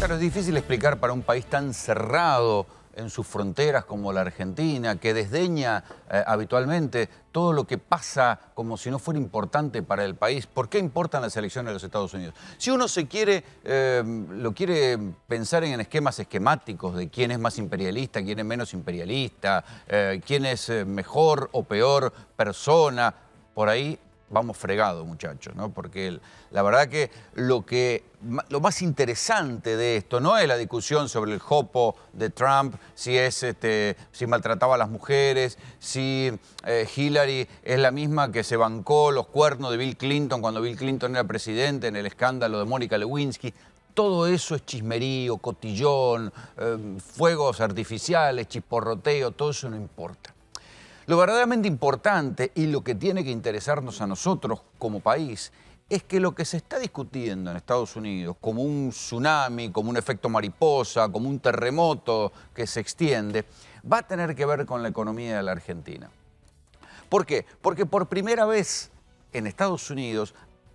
Claro, es difícil explicar para un país tan cerrado en sus fronteras como la Argentina, que desdeña eh, habitualmente todo lo que pasa como si no fuera importante para el país. ¿Por qué importan las elecciones de los Estados Unidos? Si uno se quiere, eh, lo quiere pensar en esquemas esquemáticos de quién es más imperialista, quién es menos imperialista, eh, quién es mejor o peor persona, por ahí vamos fregados, muchachos, ¿no? Porque la verdad que lo, que lo más interesante de esto no es la discusión sobre el jopo de Trump, si es este, si maltrataba a las mujeres, si eh, Hillary es la misma que se bancó los cuernos de Bill Clinton cuando Bill Clinton era presidente en el escándalo de Mónica Lewinsky. Todo eso es chismerío, cotillón, eh, fuegos artificiales, chisporroteo, todo eso no importa. Lo verdaderamente importante y lo que tiene que interesarnos a nosotros como país es que lo que se está discutiendo en Estados Unidos, como un tsunami, como un efecto mariposa, como un terremoto que se extiende, va a tener que ver con la economía de la Argentina. ¿Por qué? Porque por primera vez en Estados Unidos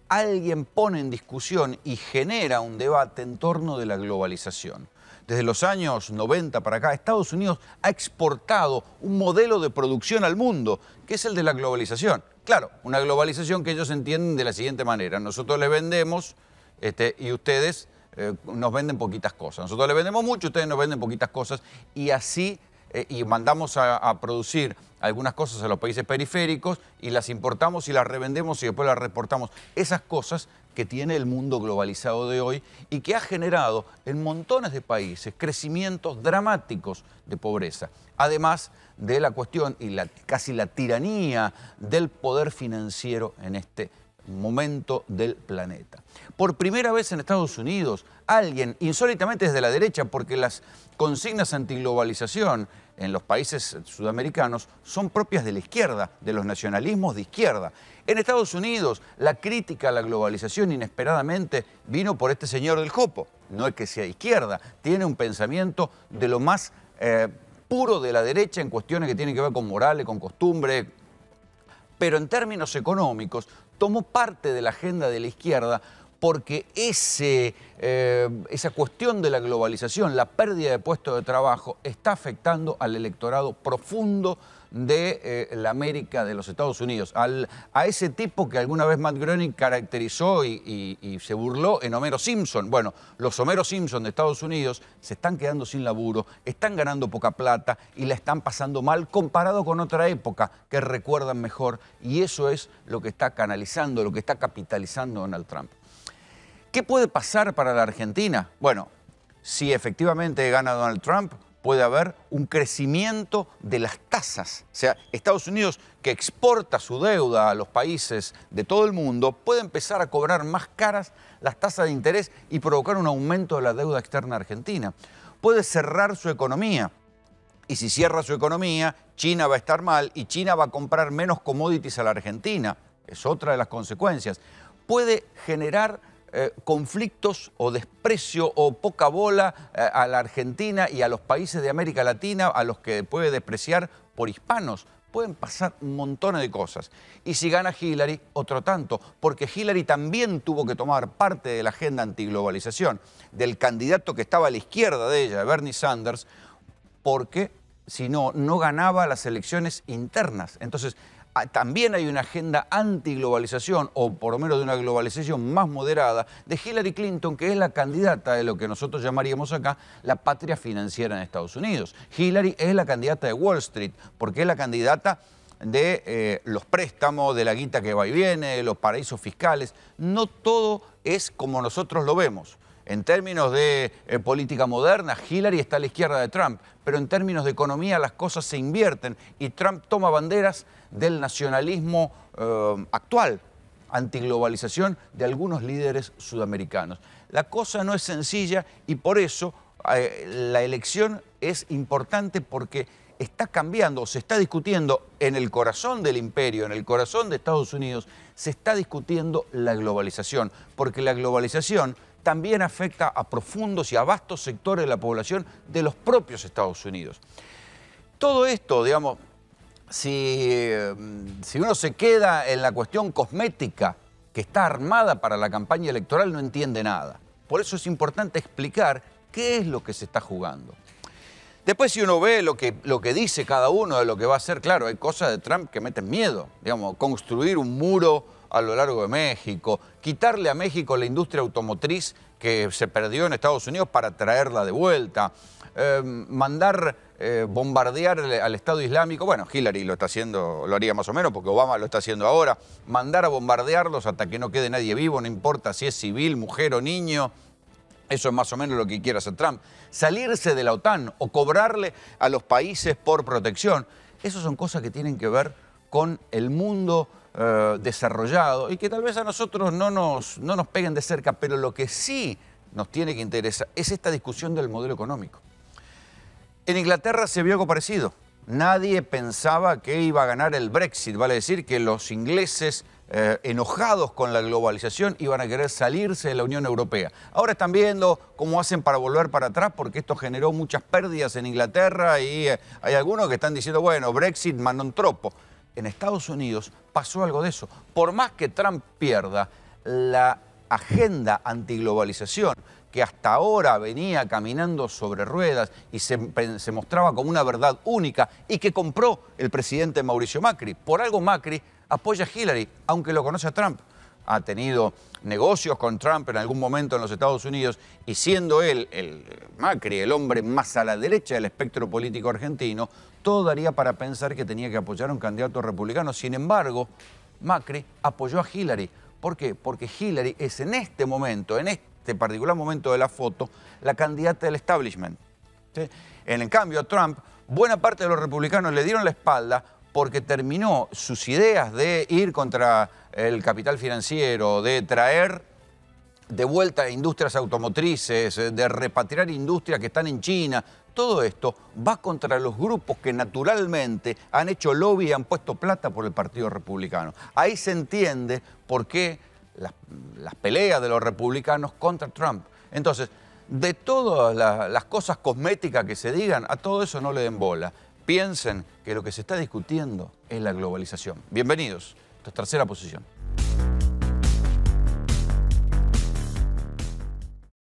alguien pone en discusión y genera un debate en torno de la globalización. Desde los años 90 para acá, Estados Unidos ha exportado un modelo de producción al mundo, que es el de la globalización. Claro, una globalización que ellos entienden de la siguiente manera. Nosotros les vendemos este, y ustedes eh, nos venden poquitas cosas. Nosotros les vendemos mucho, ustedes nos venden poquitas cosas y así eh, y mandamos a, a, producir algunas cosas a los países periféricos y las importamos y las revendemos y después las reportamos. Esas cosas que tiene el mundo globalizado de hoy y que ha generado en montones de países crecimientos dramáticos de pobreza. Además de la cuestión y casi la tiranía del poder financiero en este país momento del planeta. Por primera vez en Estados Unidos, alguien, insólitamente desde la derecha, porque las consignas antiglobalización en los países sudamericanos son propias de la izquierda, de los nacionalismos de izquierda. En Estados Unidos, la crítica a la globalización inesperadamente vino por este señor del Jopo. No es que sea izquierda, tiene un pensamiento de lo más eh, puro de la derecha en cuestiones que tienen que ver con morales, con costumbres, pero en términos económicos tomó parte de la agenda de la izquierda porque ese, eh, esa cuestión de la globalización, la pérdida de puestos de trabajo, está afectando al electorado profundo de eh, la América de los Estados Unidos, al, a ese tipo que alguna vez Matt Groening caracterizó y, y, se burló en Homero Simpson. Bueno, los Homero Simpson de Estados Unidos se están quedando sin laburo, están ganando poca plata y la están pasando mal comparado con otra época que recuerdan mejor y eso es lo que está canalizando, lo que está capitalizando Donald Trump. ¿Qué puede pasar para la Argentina? Bueno, si efectivamente gana Donald Trump, puede haber un crecimiento de las tasas. O sea, Estados Unidos, que exporta su deuda a los países de todo el mundo, puede empezar a cobrar más caras las tasas de interés y provocar un aumento de la deuda externa argentina. Puede cerrar su economía. Y si cierra su economía, China va a estar mal y China va a comprar menos commodities a la Argentina. Es otra de las consecuencias. Puede generar eh, conflictos o desprecio o poca bola eh, a la Argentina y a los países de América Latina a los que puede despreciar por hispanos. Pueden pasar un montón de cosas. Y si gana Hillary, otro tanto, porque Hillary también tuvo que tomar parte de la agenda antiglobalización del candidato que estaba a la izquierda de ella, Bernie Sanders, porque si no, no ganaba las elecciones internas. Entonces, Ah, también hay una agenda antiglobalización, o por lo menos de una globalización más moderada, de Hillary Clinton, que es la candidata de lo que nosotros llamaríamos acá la patria financiera en Estados Unidos. Hillary es la candidata de Wall Street, porque es la candidata de eh, los préstamos, de la guita que va y viene, de los paraísos fiscales. No todo es como nosotros lo vemos. En términos de eh, política moderna, Hillary está a la izquierda de Trump, pero en términos de economía las cosas se invierten y Trump toma banderas del nacionalismo eh, actual, antiglobalización de algunos líderes sudamericanos. La cosa no es sencilla y por eso eh, la elección es importante porque está cambiando, se está discutiendo en el corazón del imperio, en el corazón de Estados Unidos, se está discutiendo la globalización, porque la globalización también afecta a profundos y a vastos sectores de la población de los propios Estados Unidos. Todo esto, digamos, mm, si, uno se queda en la cuestión cosmética que está armada para la campaña electoral, no entiende nada. Por eso es importante explicar qué es lo que se está jugando. Después si uno ve lo que, lo que dice cada uno de lo que va a hacer, claro, hay cosas de Trump que meten miedo, digamos, construir un muro a lo largo de México, quitarle a México la industria automotriz que se perdió en Estados Unidos para traerla de vuelta, em, mandar eh, bombardear al Estado Islámico, bueno, Hillary lo está haciendo, lo haría más o menos porque Obama lo está haciendo ahora, mandar a bombardearlos hasta que no quede nadie vivo, no importa si es civil, mujer o niño. Eso es más o menos lo que quiere hacer Trump. Salirse de la OTAN o cobrarle a los países por protección. Esas son cosas que tienen que ver con el mundo eh, desarrollado y que tal vez a nosotros no nos, no nos peguen de cerca, pero lo que sí nos tiene que interesar es esta discusión del modelo económico. En Inglaterra se vio algo parecido. Nadie pensaba que iba a ganar el Brexit, vale decir que los ingleses eh, enojados con la globalización iban a querer salirse de la Unión Europea. Ahora están viendo cómo hacen para volver para atrás porque esto generó muchas pérdidas en Inglaterra y eh, hay algunos que están diciendo, bueno, Brexit manon tropo en Estados Unidos pasó algo de eso. Por más que Trump pierda, la agenda antiglobalización que hasta ahora venía caminando sobre ruedas y se, mostraba como una verdad única y que compró el presidente Mauricio Macri. Por algo Macri apoya a Hillary, aunque lo conoce a Trump ha tenido negocios con Trump en algún momento en los Estados Unidos y siendo él, el Macri, el hombre más a la derecha del espectro político argentino, todo daría para pensar que tenía que apoyar a un candidato republicano. Sin embargo, Macri apoyó a Hillary. ¿Por qué? Porque Hillary es en este momento, en este particular momento de la foto, la candidata del establishment. En cambio, a Trump, buena parte de los republicanos le dieron la espalda porque terminó sus ideas de ir contra el capital financiero, de traer de vuelta industrias automotrices, de repatriar industrias que están en China, todo esto va contra los grupos que naturalmente han hecho lobby y han puesto plata por el Partido Republicano. Ahí se entiende por qué las, peleas de los republicanos contra Trump. Entonces, de todas las cosas cosméticas que se digan, a todo eso no le den bola piensen que lo que se está discutiendo es la globalización. Bienvenidos. Esta es tercera posición.